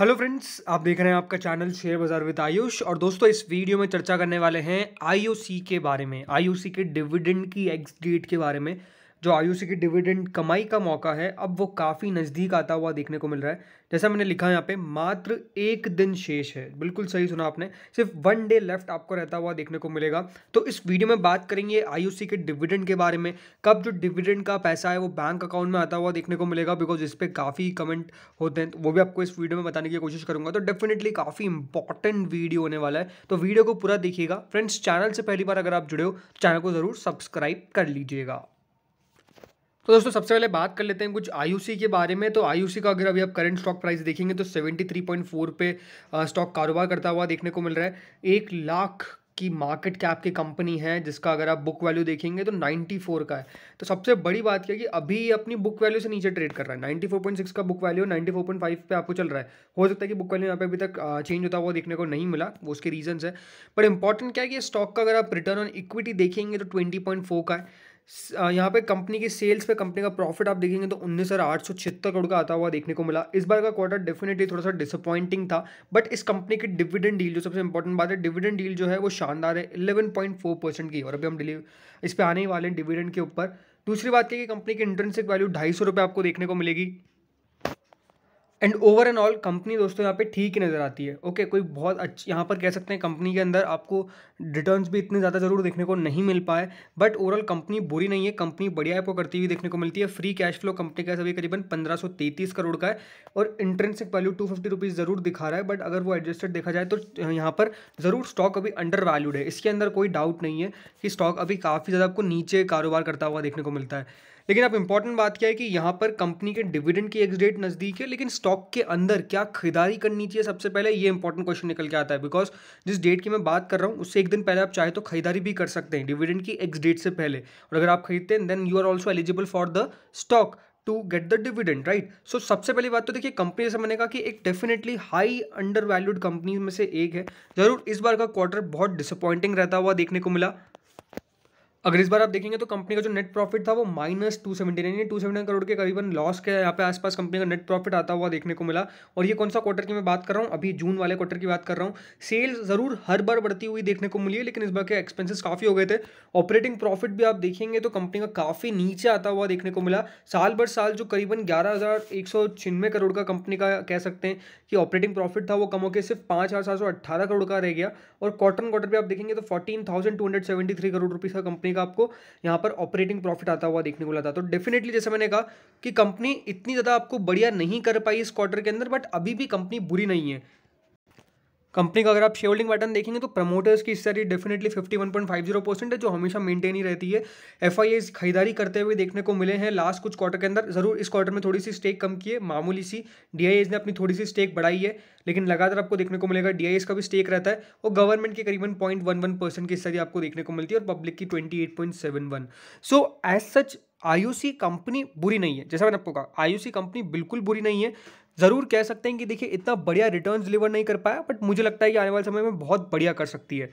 hello friends आप देख रहे हैं आपका चैनल शेयर बाजार विद आयुष और दोस्तों इस वीडियो में चर्चा करने वाले हैं आईओसी के बारे में आईओसी के डिविडेंड की एक्स डेट के बारे में जो आयुषी की डिविडेंड कमाई का मौका है अब वो काफ़ी नज़दीक आता हुआ देखने को मिल रहा है जैसा मैंने लिखा है यहाँ पे मात्र एक दिन शेष है बिल्कुल सही सुना आपने सिर्फ वन डे लेफ्ट आपको रहता हुआ देखने को मिलेगा तो इस वीडियो में बात करेंगे आयुषी के डिविडेंड के बारे में कब जो डिविडेंड का पैसा है वो बैंक अकाउंट में आता हुआ देखने को मिलेगा बिकॉज इस पर काफ़ी कमेंट होते हैं तो वो भी आपको इस वीडियो में बताने की कोशिश करूँगा तो डेफिनेटली काफ़ी इंपॉर्टेंट वीडियो होने वाला है तो वीडियो को पूरा देखिएगा फ्रेंड्स चैनल से पहली बार अगर आप जुड़े हो चैनल तो को ज़रूर सब्सक्राइब कर लीजिएगा तो दोस्तों सबसे पहले बात कर लेते हैं कुछ आई के बारे में तो आई का अगर अभी आप करंट स्टॉक प्राइस देखेंगे तो 73.4 पे स्टॉक कारोबार करता हुआ देखने को मिल रहा है एक लाख की मार्केट कैप की कंपनी है जिसका अगर आप बुक वैल्यू देखेंगे तो 94 का है तो सबसे बड़ी बात क्या कि अभी अपनी बुक वैल्यू से नीचे ट्रेड कर रहा है 94.6 का बुक वैल्यू 94.5 पे आपको चल रहा है हो सकता है कि बुक वैल्यू यहाँ पे अभी तक चेंज होता हुआ देखने को नहीं मिला वो उसके रीजंस है पर इंपॉर्टेंट क्या है कि स्टॉक का अगर आप रिटर्न ऑन इक्विटी देखेंगे तो ट्वेंटी का है यहाँ पे कंपनी की सेल्स पे कंपनी का प्रॉफिट आप देखेंगे तो उन्नीस हज़ार आठ सौ छिहत्तर करोड़ का आता हुआ देखने को मिला इस बार का क्वार्टर डेफिनेटली थोड़ा सा डिसअपॉइंटिंग था बट इस कंपनी की डिविडेंड डील जो सबसे इंपॉर्टेंट बात है डिविडेंड डील जो है वो शानदार है इलेवन पॉइंट फोर परसेंट की और अभी हम डिलीव इस पर आने ही वाले हैं डिविडेंड के ऊपर दूसरी बात यह कि कंपनी की इंटरेंसिक वैल्यू ढाई सौ रुपये आपको देखने को मिलेगी and over and all company दोस्तों यहाँ पे ठीक ही नज़र आती है ओके okay, कोई बहुत अच्छी यहाँ पर कह सकते हैं कंपनी के अंदर आपको रिटर्न्स भी इतने ज़्यादा ज़रूर देखने को नहीं मिल पाए बट ओवरऑल कंपनी बुरी नहीं है कंपनी बढ़िया आपको करती हुई देखने को मिलती है फ्री कैश फ्लो कंपनी का सभी करीबन पंद्रह करोड़ का है और इंट्रेंसिक वैल्यू टू फिफ्टी ज़रूर दिखा रहा है बट अगर वो एडजस्टेड देखा जाए तो यहाँ पर ज़रूर स्टॉक अभी अंडर वैल्यूड है इसके अंदर कोई डाउट नहीं है कि स्टॉक अभी काफ़ी ज़्यादा आपको नीचे कारोबार करता हुआ देखने को मिलता है लेकिन अब इंपॉर्टेंट बात क्या है कि यहाँ पर कंपनी के डिविडेंड की एक्स डेट नज़दीक है लेकिन स्टॉक के अंदर क्या खरीदारी करनी चाहिए सबसे पहले ये इंपॉर्टेंट क्वेश्चन निकल के आता है बिकॉज जिस डेट की मैं बात कर रहा हूँ उससे एक दिन पहले आप चाहे तो खरीदारी भी कर सकते हैं डिविडेंड की एक्स डेट से पहले और अगर आप खरीदते हैं then you are also eligible for the stock to get the dividend right so सबसे पहली बात तो देखिए कंपनी जैसे मैंने कहा कि एक definitely high undervalued company में से एक है जरूर इस बार का क्वार्टर बहुत डिसअपॉइंटिंग रहता हुआ देखने को मिला अगर इस बार आप देखेंगे तो कंपनी का जो नेट प्रॉफिट था वो minus two seventy nine two seventy nine crore के करीबन लॉस के यहाँ पे आसपास कंपनी का नेट प्रॉफिट आता हुआ देखने को मिला और ये कौन सा क्वार्टर की मैं बात कर रहा हूँ अभी जून वाले क्वार्टर की बात कर रहा हूँ सेल्स जरूर हर बार बढ़ती हुई देखने को मिली है लेकिन इस बार के एक्सपेंसिस काफ़ी हो गए थे ऑपरेटिंग प्रॉफिट भी आप देखेंगे तो कंपनी का काफ़ी नीचे आता हुआ देखने को मिला साल भर साल जो करीबन ग्यारह हज़ार एक सौ करोड़ का कंपनी का कह सकते हैं कि ऑपरेटिंग प्रॉफिट था वो कम होकर सिर्फ पाँच हज़ार सात सौ अठारह करोड़ का रह गया और क्वार्टर क्वार्टर भी आप देखेंगे तो fourteen thousand two hundred seventy three crore rupees का कंपनी का आपको यहाँ पर ऑपरेटिंग प्रॉफिट आता हुआ देखने को मिला था तो डेफिनेटली जैसे मैंने कहा कि कंपनी इतनी ज़्यादा आपको बढ़िया नहीं कर पाई इस क्वार्टर के अंदर बट अभी भी कंपनी बुरी नहीं है कंपनी का अगर आप शेयर होल्डिंग पैटर्न देखेंगे तो प्रमोटर्स की हिस्सेदारी definitely fifty one point five zero percent है जो हमेशा मेंटेन ही रहती है एफ खरीदारी करते हुए देखने को मिले हैं लास्ट कुछ क्वार्टर के अंदर जरूर इस क्वार्टर में थोड़ी सी स्टेक कम की है मामूली सी डी ने अपनी थोड़ी सी स्टेक बढ़ाई है लेकिन लगातार आपको देखने को मिलेगा डी का भी स्टेक रहता है और गवर्नमेंट के करीबन पॉइंट की हिस्सेदारी आपको देखने को मिलती है और पब्लिक की twenty so as such Ayushi company बुरी नहीं है जैसा मैंने आपको कहा आयुषी कंपनी बिल्कुल बुरी नहीं है ज़रूर कह सकते हैं कि देखिए इतना बढ़िया रिटर्न डिलीवर नहीं कर पाया बट मुझे लगता है कि आने वाले समय में बहुत बढ़िया कर सकती है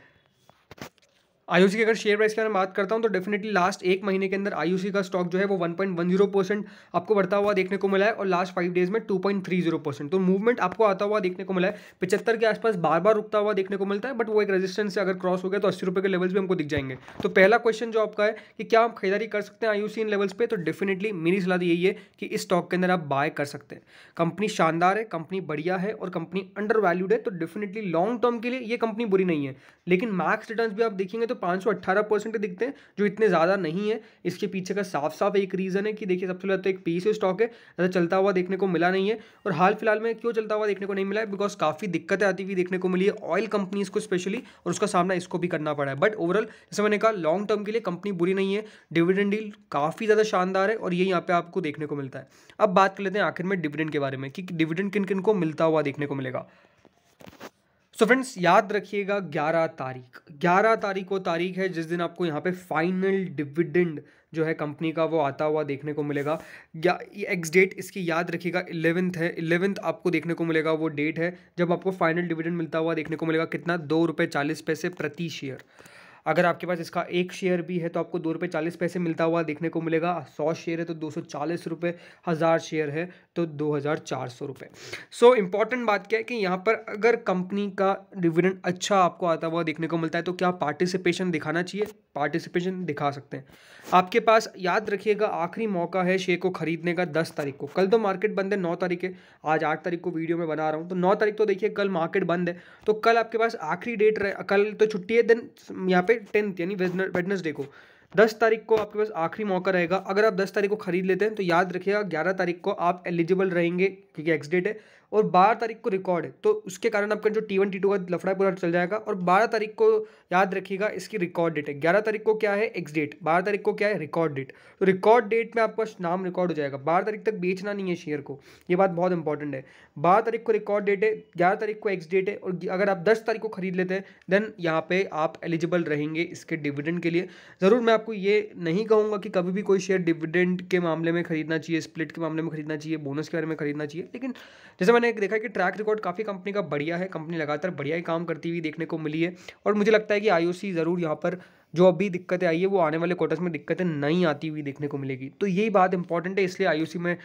आईयूसी की अगर शेयर प्राइस बारे में बात करता हूँ तो डेफिनेटली लास्ट एक महीने के अंदर आईयूसी का स्टॉक जो है वो 1.10 परसेंट आपको बढ़ता हुआ देखने को मिला है और लास्ट फाइव डेज में 2.30 परसेंट तो मूवमेंट आपको आता हुआ देखने को मिला है पिछहत्तर के आसपास बार बार रुकता हुआ देखने को मिलता है बट वो एक रजिस्टेंस से अगर क्रॉस हो गया तो अस्सी रुपये के लेवल्स भी हमको दिख जाएंगे तो पहला क्वेश्चन जो आपका है कि क्या आप खरीदारी कर सकते हैं आईयूसी इन लेवल्स पर तो डेफिनेटली मेरी सलाह तो यही है कि इस स्टॉक के अंदर आप बाय कर सकते हैं कंपनी शानदार है कंपनी बढ़िया है और कंपनी अंडर वैल्यूड है तो डेफिनेटली लॉन्ग टर्म के लिए यह कंपनी बुरी नहीं है लेकिन मैक्स रिटर्न भी आप देखेंगे तो तो पाँच सौ अट्ठारह परसेंट दिखते हैं जो इतने ज़्यादा नहीं है इसके पीछे का साफ साफ एक रीज़न है कि देखिए सबसे पहले तो एक पी स्टॉक है ऐसा चलता हुआ देखने को मिला नहीं है और हाल फिलहाल में क्यों चलता हुआ देखने को नहीं मिला है बिकॉज काफ़ी दिक्कतें आती हुई देखने को मिली है ऑयल कंपनीज़ को स्पेशली और उसका सामना इसको भी करना पड़ा है बट ओवरऑल जैसे मैंने कहा लॉन्ग टर्म के लिए कंपनी बुरी नहीं है डिविडेंड डील काफ़ी ज़्यादा शानदार है और ये यहाँ पर आपको देखने को मिलता है अब बात कर लेते हैं आखिर में डिविडेंड के बारे में कि डिविडेंड किन किन को मिलता हुआ देखने को मिलेगा सो फ्रेंड्स याद रखिएगा 11 तारीख 11 तारीख वो तारीख है जिस दिन आपको यहाँ पे फाइनल डिविडेंड जो है कंपनी का वो आता हुआ देखने को मिलेगा या एक्स डेट इसकी याद रखिएगा इलेवेंथ है इलेवेंथ आपको देखने को मिलेगा वो डेट है जब आपको फाइनल डिविडेंड मिलता हुआ देखने को मिलेगा कितना दो रुपये चालीस पैसे प्रति शेयर अगर आपके पास इसका एक शेयर भी है तो आपको दो रुपये चालीस पैसे मिलता हुआ देखने को मिलेगा सौ शेयर है तो दो सौ चालीस रुपये हज़ार शेयर है तो दो हज़ार चार सौ रुपये सो इम्पॉर्टेंट बात क्या है कि यहाँ पर अगर कंपनी का डिविडेंड अच्छा आपको आता हुआ देखने को मिलता है तो क्या पार्टिसिपेशन दिखाना चाहिए पार्टिसिपेशन दिखा सकते हैं आपके पास याद रखिएगा आखिरी मौका है शेयर को खरीदने का दस तारीख को कल तो मार्केट बंद है नौ तारीख है आज आठ तारीख को वीडियो में बना रहा हूँ तो नौ तारीख तो देखिए कल मार्केट बंद है तो कल आपके पास आखिरी डेट रहे कल तो छुट्टी है देन यहाँ पे टेंथ यानी वेडनेसडे को दस तारीख को आपके पास आखिरी मौका रहेगा अगर आप दस तारीख को खरीद लेते हैं तो याद रखिएगा ग्यारह तारीख को आप एलिजिबल रहेंगे क्योंकि एक्स डेट है और बारह तारीख को रिकॉर्ड है तो उसके कारण आपका जो टी वन टी टू का लफड़ा पूरा चल जाएगा और बारह तारीख को याद रखिएगा इसकी रिकॉर्ड डेट है ग्यारह तारीख को क्या है एक्स डेट बारह तारीख को क्या है रिकॉर्ड डेट तो रिकॉर्ड डेट में आपका नाम रिकॉर्ड हो जाएगा बारह तारीख तक बेचना नहीं है शेयर को ये बात बहुत इंपॉर्टेंट है बारह तारीख को रिकॉर्ड डेट है ग्यारह तारीख को एक्स डेट है और अगर आप दस तारीख को खरीद लेते हैं देन यहाँ पे आप एलिजिबल रहेंगे इसके डिविडेंड के लिए ज़रूर मैं आपको ये नहीं कहूँगा कि कभी भी कोई शेयर डिविडेंड के मामले में खरीदना चाहिए स्प्लिट के मामले में खरीदना चाहिए बोनस के बारे में खरीदना चाहिए लेकिन जैसे मैंने मैंने एक देखा कि ट्रैक रिकॉर्ड काफ़ी कंपनी का बढ़िया है कंपनी लगातार बढ़िया ही काम करती हुई देखने को मिली है और मुझे लगता है कि आई ज़रूर यहाँ पर जो अभी दिक्कतें आई है वो आने वाले क्वार्टर्स में दिक्कतें नहीं आती हुई देखने को मिलेगी तो यही बात इंपॉर्टेंट है इसलिए आई में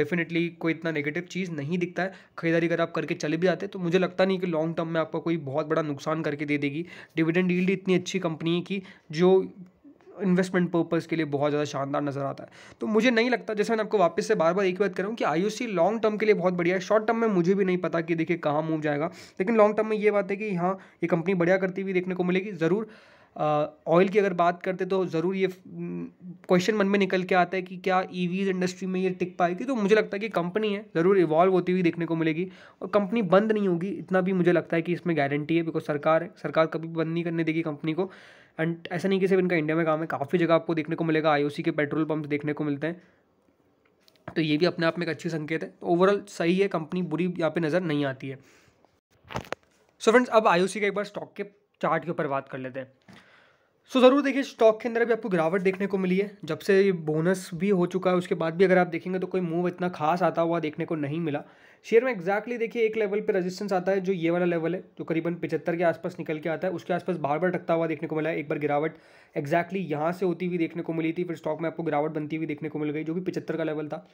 डेफिनेटली कोई इतना नेगेटिव चीज़ नहीं दिखता है खरीदारी अगर आप करके चले भी जाते तो मुझे लगता नहीं कि लॉन्ग टर्म में आपका कोई बहुत बड़ा नुकसान करके दे देगी डिविडेंड डील इतनी अच्छी कंपनी है कि जो इन्वेस्टमेंट पर्पज़ के लिए बहुत ज़्यादा शानदार नज़र आता है तो मुझे नहीं लगता जैसे मैं आपको वापस से बार बार एक बात कर रहा हूँ कि आई लॉन्ग टर्म के लिए बहुत बढ़िया है शॉर्ट टर्म में मुझे भी नहीं पता कि देखिए कहाँ मूव जाएगा लेकिन लॉन्ग टर्म में ये बात है कि हाँ ये कंपनी बढ़िया करती हुई देखने को मिलेगी ज़रूर ऑयल की अगर बात करते तो ज़रूर ये क्वेश्चन मन में निकल के आता है कि क्या ईवीज e इंडस्ट्री में ये टिक पाएगी तो मुझे लगता है कि कंपनी है ज़रूर इवॉल्व होती हुई देखने को मिलेगी और कंपनी बंद नहीं होगी इतना भी मुझे लगता है कि इसमें गारंटी है बिकॉज सरकार है सरकार कभी बंद नहीं करने देगी कंपनी को एंड ऐसा नहीं कि सिर्फ इनका इंडिया में काम है काफ़ी जगह आपको देखने को मिलेगा आई के पेट्रोल पम्प देखने को मिलते हैं तो ये भी अपने आप में एक अच्छी संकेत है ओवरऑल सही है कंपनी बुरी यहाँ पे नज़र नहीं आती है सो so फ्रेंड्स अब आई का एक बार स्टॉक के चार्ट के ऊपर बात कर लेते हैं सो so, ज़रूर देखिए स्टॉक के अंदर भी आपको गिरावट देखने को मिली है जब से बोनस भी हो चुका है उसके बाद भी अगर आप देखेंगे तो कोई मूव इतना खास आता हुआ देखने को नहीं मिला शेयर में एक्जैक्टली देखिए एक लेवल पे रेजिस्टेंस आता है जो ये वाला लेवल है जो करीबन पचहत्तर के आसपास निकल के आता है उसके आसपास बार बार टकता हुआ देखने को मिला है एक बार गिरावट एक्जैक्टली यहाँ से होती हुई देखने को मिली थी फिर स्टॉक में आपको गिरावट बनती हुई देखने को मिल गई जो भी पचहत्तर का लेवल था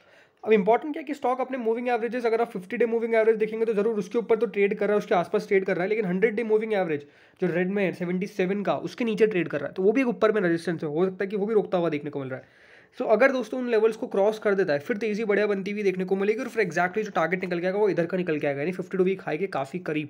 अब इंपॉर्टेंट क्या कि स्टॉक अपने मूविंग एवरेजेस अगर आप फिफ्टी डे मूविंग एवरेज देखेंगे तो जरूर उसके ऊपर तो ट्रेड कर रहा है उसके आसपास ट्रेड कर रहा है लेकिन हंड्रेड डे मूविंग एवरेज जो रेड में है सेवेंटी सेवन का उसके नीचे ट्रेड कर रहा है तो वो भी एक ऊपर में रजिस्टेंस है हो सकता है कि वो भी रोकता हुआ देखने को मिल रहा है सो so, अगर दोस्तों उन लेवल्स को क्रॉस कर देता है फिर तेज़ी बढ़िया बनती हुई देखने को मिलेगी और फिर एक्जैक्टली जो टारगेट निकल गया वो इधर का निकल गया यानी फिफ्टी टू वीक हाई के काफ़ी करीब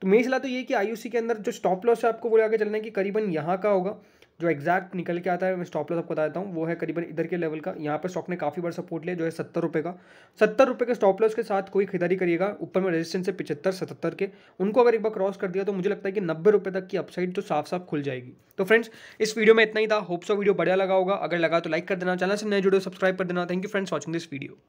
तो मेरी सलाह तो ये कि आई के अंदर जो स्टॉप लॉस है आपको बोला आगे चलना है कि करीबन यहाँ का होगा जो एग्जैक्ट निकल के आता है मैं स्टॉप लॉस आपको बता देता हूँ वो है करीबन इधर के लेवल का यहाँ पर स्टॉक ने काफ़ी बड़ा सपोर्ट लिया जो है सत्तर रुपये का सत्तर रुपये के स्टॉप लॉस के साथ कोई खरीदारी करिएगा ऊपर में रेजिस्टेंस है पिछहत्तर सतहत्तर के उनको अगर एक बार क्रॉस कर दिया तो मुझे लगता है कि नब्बे रुपये तक की अपसाइड तो साफ साफ खुल जाएगी तो फ्रेंड्स इस वीडियो में इतना ही था होप्स ऑफ वीडियो बढ़िया लगा होगा अगर लगा तो लाइक कर देना चैनल से नए जुड़े सब्सक्राइब कर देना thank you friends watching this video